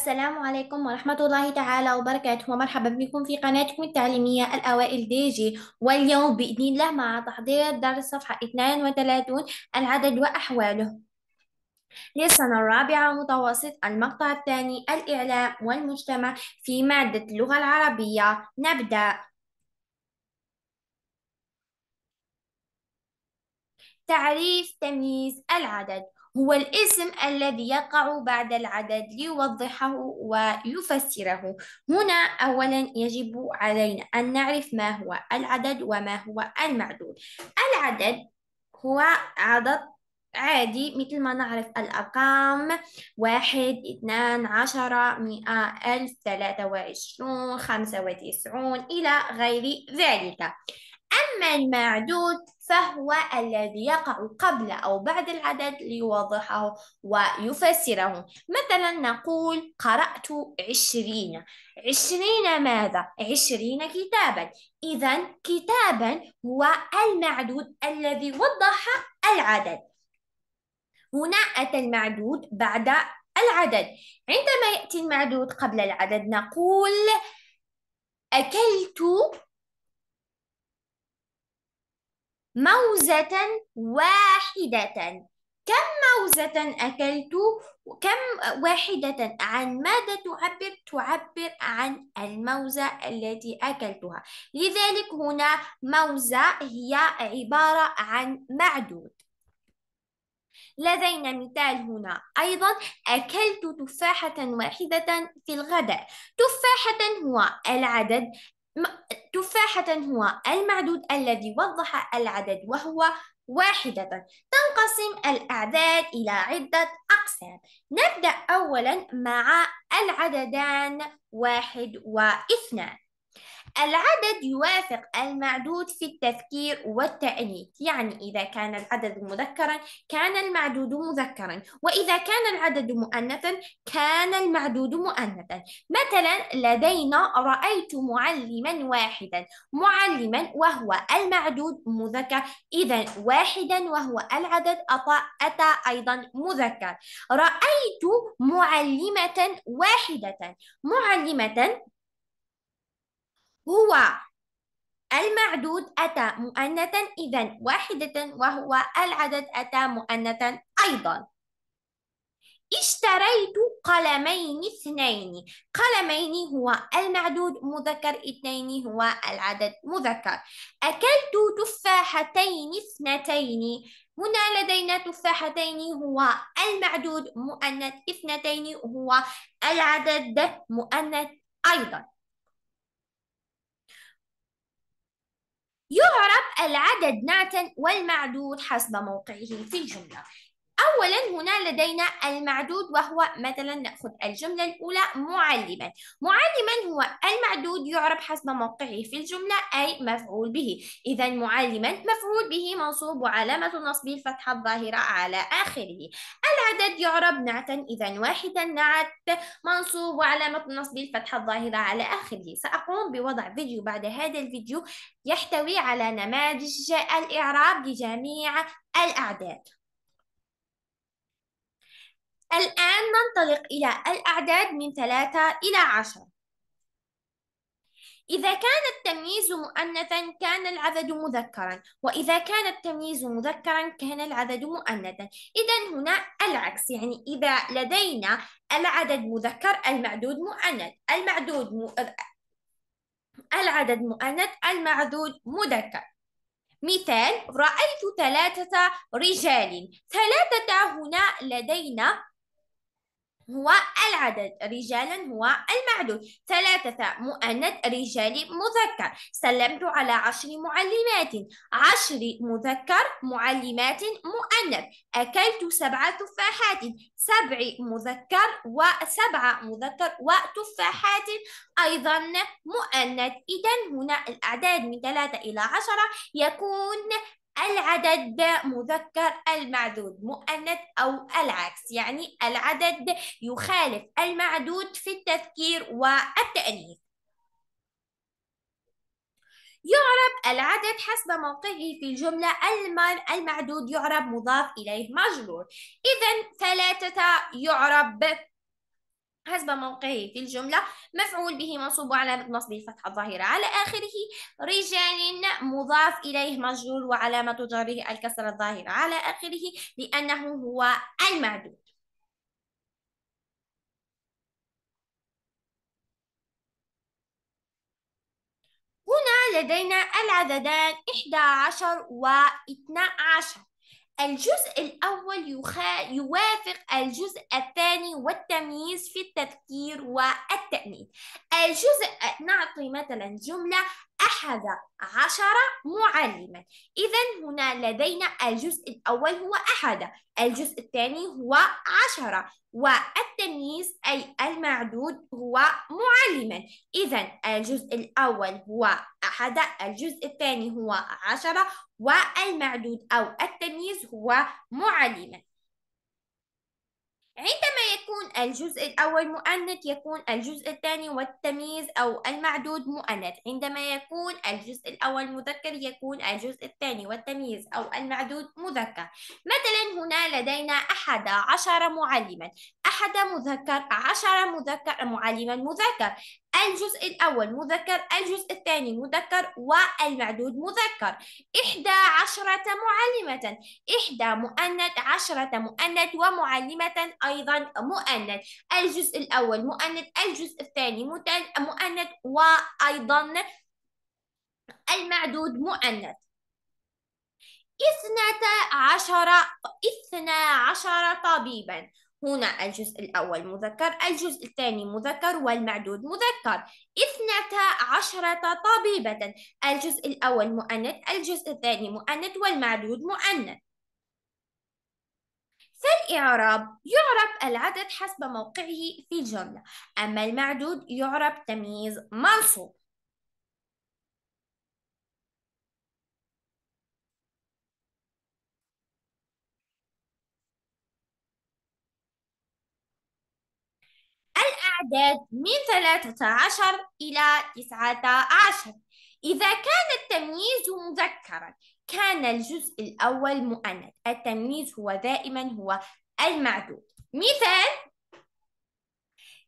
السلام عليكم ورحمة الله تعالى وبركاته ومرحبا بكم في قناتكم التعليمية الأوائل دي جي واليوم بإذن الله مع تحضير درس صفحة 32 العدد وأحواله للسنة الرابعة متوسط المقطع الثاني الإعلام والمجتمع في مادة اللغة العربية نبدأ تعريف تمييز العدد هو الاسم الذي يقع بعد العدد ليوضحه ويفسره هنا أولا يجب علينا أن نعرف ما هو العدد وما هو المعدود العدد هو عدد عادي مثل ما نعرف الأرقام واحد اثنان عشرة مئة ألف ثلاثة وعشرون خمسة وتسعون إلى غير ذلك أما المعدود فهو الذي يقع قبل أو بعد العدد ليوضحه ويفسره مثلا نقول قرأت عشرين عشرين ماذا؟ عشرين كتابا إذا كتابا هو المعدود الذي وضح العدد هنا أتى المعدود بعد العدد عندما يأتي المعدود قبل العدد نقول أكلت موزة واحدة كم موزة أكلت كم واحدة عن ماذا تعبر تعبر عن الموزة التي أكلتها لذلك هنا موزة هي عبارة عن معدود لدينا مثال هنا أيضا أكلت تفاحة واحدة في الغداء تفاحة هو العدد تفاحة هو المعدود الذي وضح العدد وهو واحدة تنقسم الأعداد إلى عدة أقسام نبدأ أولا مع العددان واحد واثنان العدد يوافق المعدود في التذكير والتأنيث يعني إذا كان العدد مذكرا كان المعدود مذكرا وإذا كان العدد مؤنثا كان المعدود مؤنثا مثلا لدينا رأيت معلما واحدا معلما وهو المعدود مذكر إذا واحدا وهو العدد أتى أيضا مذكر رأيت معلمة واحدة معلمة هو المعدود أتى مؤنثا إذا واحدة وهو العدد أتى مؤنثا أيضا اشتريت قلمين اثنين قلمين هو المعدود مذكر اثنين هو العدد مذكر أكلت تفاحتين اثنتين هنا لدينا تفاحتين هو المعدود مؤنث اثنتين هو العدد مؤنث أيضا يعرب العدد نعتا والمعدود حسب موقعه في الجملة أولا هنا لدينا المعدود وهو مثلا نأخذ الجملة الأولى معلما معلما هو المعدود يعرب حسب موقعه في الجملة أي مفعول به إذا معلما مفعول به منصوب وعلامة نصبه الفتحة الظاهرة على آخره العدد يعرب نعتا إذا واحدا نعت منصوب وعلامة النصب الفتحة الظاهرة على آخره سأقوم بوضع فيديو بعد هذا الفيديو يحتوي على نماذج الإعراب لجميع الأعداد الآن ننطلق إلى الأعداد من 3 إلى 10 إذا كان التمييز مؤنثا كان العدد مذكرا وإذا كان التمييز مذكرا كان العدد مؤنثا إذا هنا العكس يعني إذا لدينا العدد مذكر المعدود مؤنث المعدود م... العدد مؤنث المعدود مذكر مثال رأيت ثلاثة رجال ثلاثة هنا لدينا هو العدد رجالا هو المعدود ثلاثة مؤنث رجال مذكر سلمت على عشر معلمات عشر مذكر معلمات مؤنث أكلت سبع تفاحات سبع مذكر وسبع مذكر وتفاحات أيضا مؤنث إذا هنا الأعداد من ثلاثة إلى عشرة يكون العدد مذكر المعدود مؤنث أو العكس يعني العدد يخالف المعدود في التذكير والتأنيث يعرب العدد حسب موقعه في الجملة المعدود يعرب مضاف إليه مجرور إذا ثلاثة يعرب حسب موقعه في الجملة مفعول به منصوب وعلامة نصبه الفتحة الظاهرة على آخره رجال مضاف إليه مجرور وعلامة جره الكسرة الظاهرة على آخره لأنه هو المعدود هنا لدينا العددان 11 و 12 الجزء الأول يوافق الجزء الثاني والتمييز في التذكير والتأنيث الجزء نعطي مثلا جملة أحد عشر معلما إذا هنا لدينا الجزء الأول هو أحد الجزء الثاني هو عشرة والتأنيب التمييز أي المعدود هو معلما إذا الجزء الأول هو أحد الجزء الثاني هو عشرة والمعدود أو التمييز هو معلما عندما يكون الجزء الأول مؤنث يكون الجزء الثاني والتمييز أو المعدود مؤنث عندما يكون الجزء الأول مذكر يكون الجزء الثاني والتمييز أو المعدود مذكر مثلا هنا لدينا أحد عشر معلما أحد مذكر عشر مذكر معلما مذكر الجزء الأول مذكر الجزء الثاني مذكر والمعدود مذكر إحدى عشرة معلمة إحدى مؤنث عشرة مؤنث ومعلمة أيضا مؤنث الجزء الأول مؤنث الجزء الثاني مؤنث وأيضا المعدود مؤنث اثنتا عشر اثنا عشر طبيبا هنا الجزء الأول مذكر الجزء الثاني مذكر والمعدود مذكر اثنتا عشرة طبيبة الجزء الأول مؤنث الجزء الثاني مؤنث والمعدود مؤنث فالإعراب يعرب العدد حسب موقعه في الجملة أما المعدود يعرب تمييز منصوب الأعداد من 13 إلى 19 إذا كان التمييز مذكرا كان الجزء الأول مؤنث التمييز هو دائما هو المعدود مثال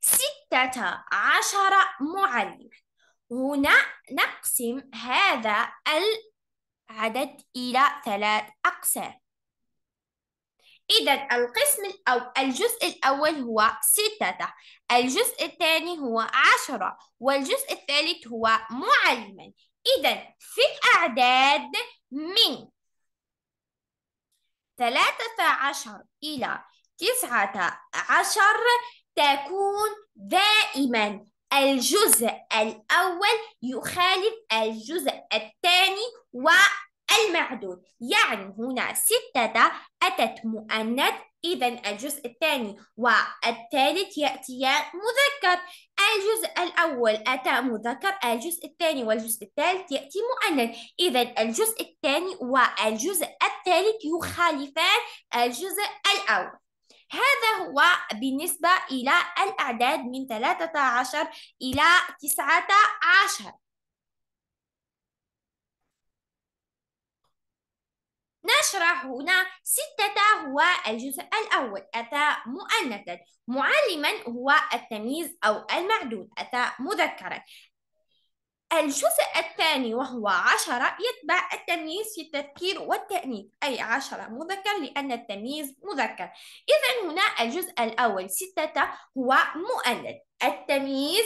ستة عشر معلم هنا نقسم هذا العدد إلى ثلاث أقسام إذا القسم أو الجزء الأول هو ستة الجزء الثاني هو عشرة والجزء الثالث هو معلما إذا في الأعداد من ثلاثة عشر إلى تسعة عشر تكون دائما الجزء الأول يخالف الجزء الثاني و المعدود يعني هنا ستة أتت مؤنث إذا الجزء الثاني والثالث يأتيان مذكر الجزء الأول أتى مذكر الجزء الثاني والجزء الثالث يأتي مؤنث إذا الجزء الثاني والجزء الثالث يخالفان الجزء الأول هذا هو بالنسبة إلى الأعداد من 13 إلى 19 نشرح هنا ستة هو الجزء الأول أتى مؤنثا معلما هو التمييز أو المعدود أتى مذكرا الجزء الثاني وهو عشرة يتبع التمييز في التذكير والتأنيث أي عشرة مذكر لأن التمييز مذكر إذا هنا الجزء الأول ستة هو مؤنث التمييز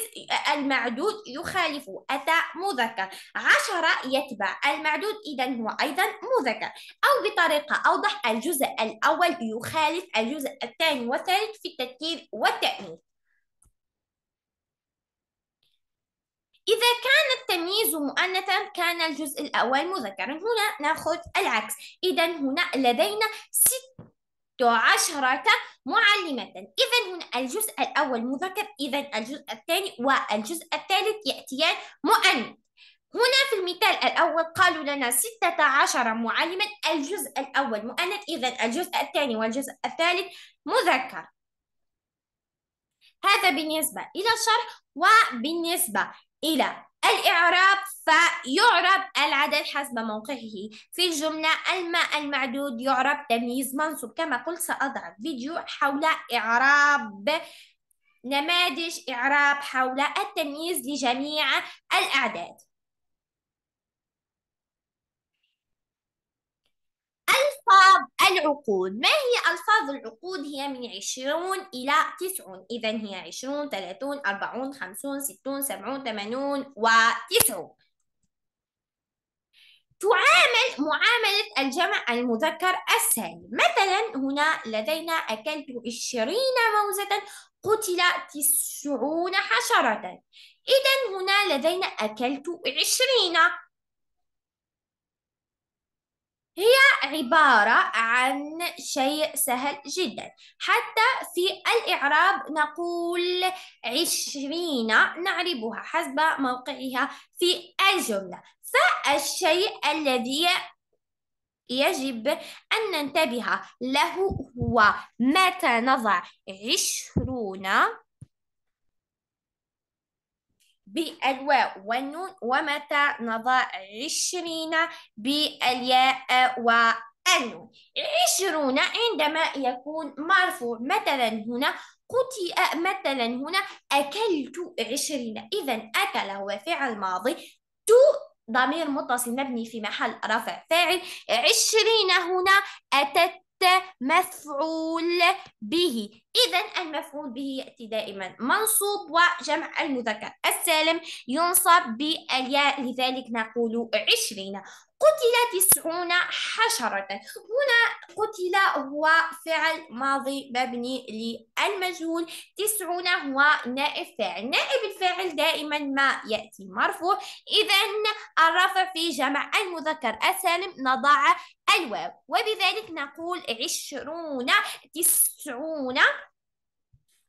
المعدود يخالف أتى مذكر عشرة يتبع المعدود إذا هو أيضا مذكر أو بطريقة أوضح الجزء الأول يخالف الجزء الثاني والثالث في التذكير والتأنيث إذا كان التمييز مؤنثا كان الجزء الأول مذكرا هنا نأخذ العكس إذا هنا لدينا ست عشرة معلمة إذا هنا الجزء الأول مذكر إذا الجزء الثاني والجزء الثالث يأتيان مؤنث هنا في المثال الأول قالوا لنا 16 معلما الجزء الأول مؤنث إذا الجزء الثاني والجزء الثالث مذكر هذا بالنسبة إلى الشرح وبالنسبة إلى الإعراب فيعرب العدد حسب موقعه في الجملة الماء المعدود يعرب تمييز منصوب كما قلت سأضع فيديو حول إعراب نماذج إعراب حول التمييز لجميع الأعداد ألفاظ العقود ما هي ألفاظ العقود هي من عشرون إلى تسعون إذا هي عشرون ثلاثون أربعون خمسون ستون سبعون ثمانون وتسعون تعامل معاملة الجمع المذكر السالم مثلا هنا لدينا أكلت عشرين موزة قتل تسعون حشرة إذا هنا لدينا أكلت عشرين هي عبارة عن شيء سهل جدا حتى في الإعراب نقول عشرين نعربها حسب موقعها في الجملة فالشيء الذي يجب أن ننتبه له هو متى نضع عشرون بالواو والنون ومتى نضع عشرين بالياء والنون عشرون عندما يكون مرفوع مثلا هنا قتئ مثلا هنا أكلت عشرين إذا أكل هو فعل ماضي تو ضمير متصل مبني في محل رفع فاعل عشرين هنا أتت مفعول به إذا المفعول به يأتي دائما منصوب وجمع المذكر السالم ينصب بالياء لذلك نقول عشرين قتل تسعون حشرة هنا قتل هو فعل ماضي مبني للمجهول تسعون هو نائب فاعل نائب الفاعل دائما ما يأتي مرفوع إذا الرفع في جمع المذكر السالم نضع الواو وبذلك نقول عشرون تسعون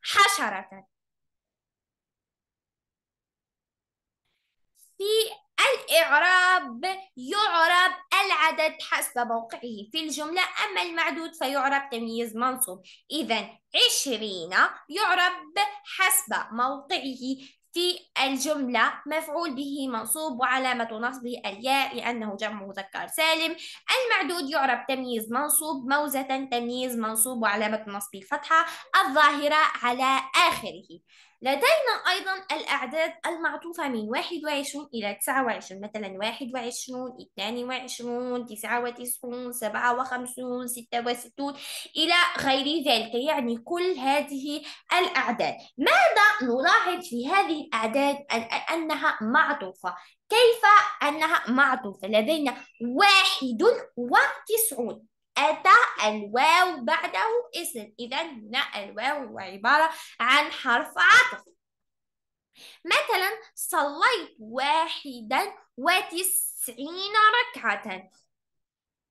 حشرة في الإعراب يعرب العدد حسب موقعه في الجملة أما المعدود فيعرب تمييز منصوب إذا عشرين يعرب حسب موقعه في الجملة مفعول به منصوب وعلامة نصبه الياء لأنه جمع مذكر سالم المعدود يعرب تمييز منصوب موزة تمييز منصوب وعلامة نصبه الفتحة الظاهرة على آخره لدينا أيضا الأعداد المعطوفة من 21 إلى 29 مثلا 21 22 99 57 66 إلى غير ذلك يعني كل هذه الأعداد ماذا نلاحظ في هذه الأعداد أنها معطوفة كيف أنها معطوفة لدينا واحد وتسعون أتى الواو بعده اسم إذا هنا الواو هو عبارة عن حرف عطف مثلا صليت واحدا وتسعين ركعة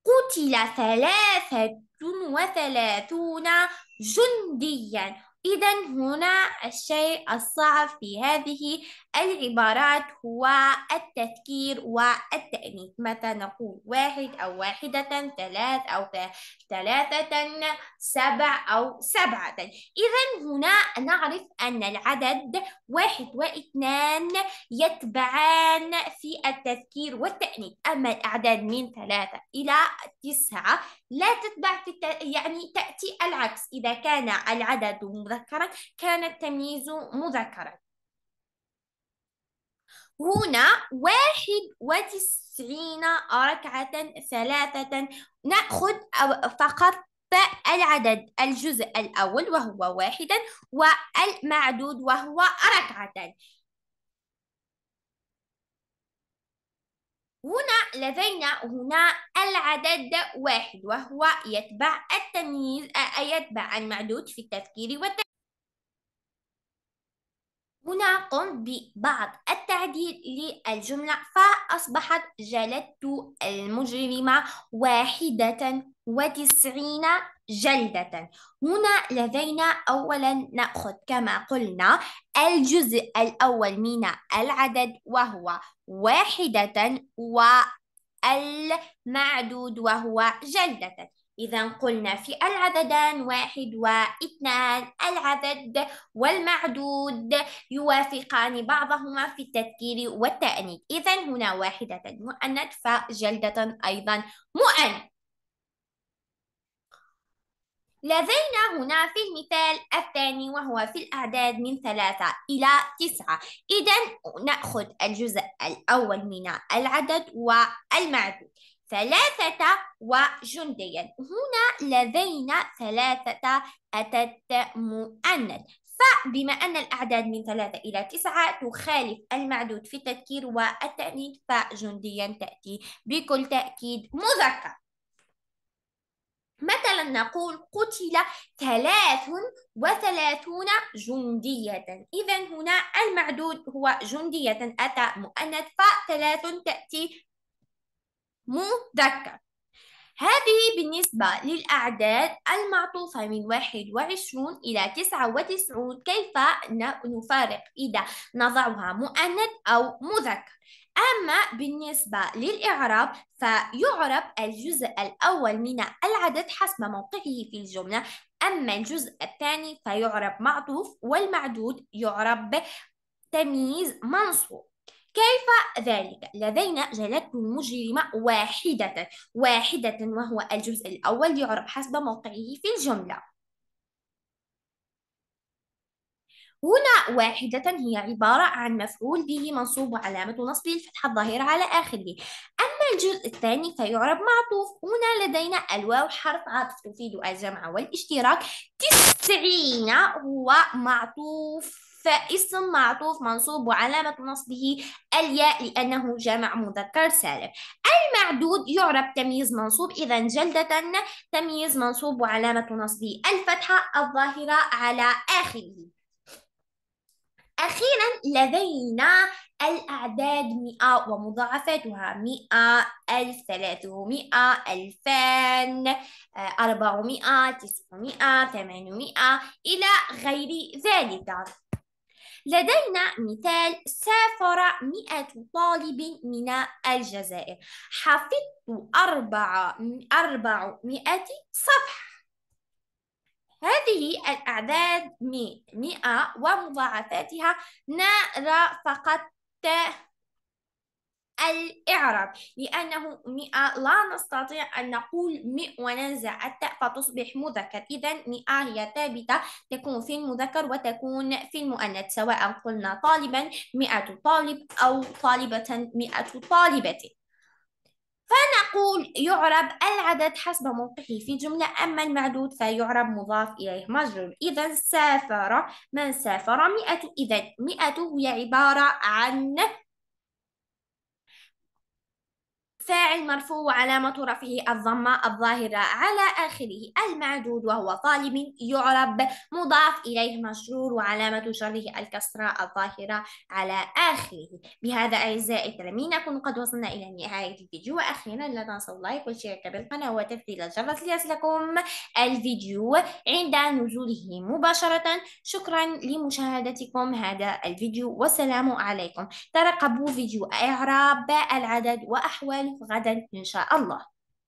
قتل ثلاثة وثلاثون جنديا إذا هنا الشيء الصعب في هذه العبارات هو التذكير والتأنيث متى نقول واحد أو واحدة ثلاث أو ثلاثة سبع أو سبعة إذا هنا نعرف أن العدد واحد واثنان يتبعان في التذكير والتأنيث أما الأعداد من ثلاثة إلى تسعة لا تتبع الت... يعني تأتي العكس إذا كان العدد مذكرا كان التمييز مذكرا هنا واحد وتسعين ركعة ثلاثة نأخذ فقط العدد الجزء الأول وهو واحدا والمعدود وهو ركعة هنا لدينا هنا العدد واحد وهو يتبع التمييز يتبع المعدود في التفكير والتفكير هنا قمت ببعض التعديل للجملة فأصبحت جلدت المجرمة واحدة وتسعين جلدة هنا لدينا أولا نأخذ كما قلنا الجزء الأول من العدد وهو واحدة والمعدود وهو جلدة إذا قلنا في العددان واحد واثنان العدد والمعدود يوافقان بعضهما في التذكير والتأنيث إذا هنا واحدة مؤنث فجلدة أيضا مؤنث لدينا هنا في المثال الثاني وهو في الأعداد من ثلاثة إلى تسعة إذا نأخذ الجزء الأول من العدد والمعدود ثلاثة وجنديا هنا لدينا ثلاثة أتت مؤنث فبما أن الأعداد من ثلاثة إلى تسعة تخالف المعدود في التذكير والتأنيث فجنديا تأتي بكل تأكيد مذكر مثلا نقول قتل ثلاث وثلاثون جندية إذا هنا المعدود هو جندية أتى مؤنث فثلاث تأتي مذكر هذه بالنسبة للأعداد المعطوفة من 21 إلى 99 كيف نفرق إذا نضعها مؤنث أو مذكر أما بالنسبة للإعراب فيعرب الجزء الأول من العدد حسب موقعه في الجملة أما الجزء الثاني فيعرب معطوف والمعدود يعرب تمييز منصوب كيف ذلك؟ لدينا جلدت المجرمة واحدة واحدة وهو الجزء الأول يعرب حسب موقعه في الجملة هنا واحدة هي عبارة عن مفعول به منصوب وعلامة نصبه الفتحة الظاهرة على آخره أما الجزء الثاني فيعرب معطوف هنا لدينا الواو حرف عطف تفيد الجمع والاشتراك تسعين هو معطوف فاسم معطوف منصوب وعلامة نصبه الياء لأنه جمع مذكر سالم المعدود يعرب تمييز منصوب إذا جلدة تمييز منصوب وعلامة نصبه الفتحة الظاهرة على آخره أخيرا لدينا الأعداد مئة ومضاعفاتها مئة ألف ثلاثمائة ألفان آه، أربعمائة تسعمائة ثمانمائة إلى غير ذلك لدينا مثال سافر مئة طالب من الجزائر حفظت أربعمائة صفحة هذه الأعداد مئة ومضاعفاتها نرى فقط الإعراب لأنه مئة لا نستطيع أن نقول مئ وننزع التاء فتصبح مذكر إذا مئة هي ثابتة تكون في المذكر وتكون في المؤنث سواء قلنا طالبا مئة طالب أو طالبة مئة طالبة فنقول يعرب العدد حسب موقعه في جملة أما المعدود فيعرب مضاف إليه مجرور إذا سافر من سافر مئة إذا مئة هي عبارة عن فاعل مرفوع وعلامة رفعه الضمة الظاهرة على آخره المعدود وهو طالب يعرب مضاف إليه مجرور وعلامة جره الكسرة الظاهرة على آخره بهذا أعزائي التلاميذ نكون قد وصلنا إلى نهاية الفيديو وأخيرا لا تنسوا اللايك والشيرك بالقناة وتفعيل الجرس ليصلكم الفيديو عند نزوله مباشرة شكرا لمشاهدتكم هذا الفيديو والسلام عليكم ترقبوا فيديو إعراب العدد وأحوال غدا إن شاء الله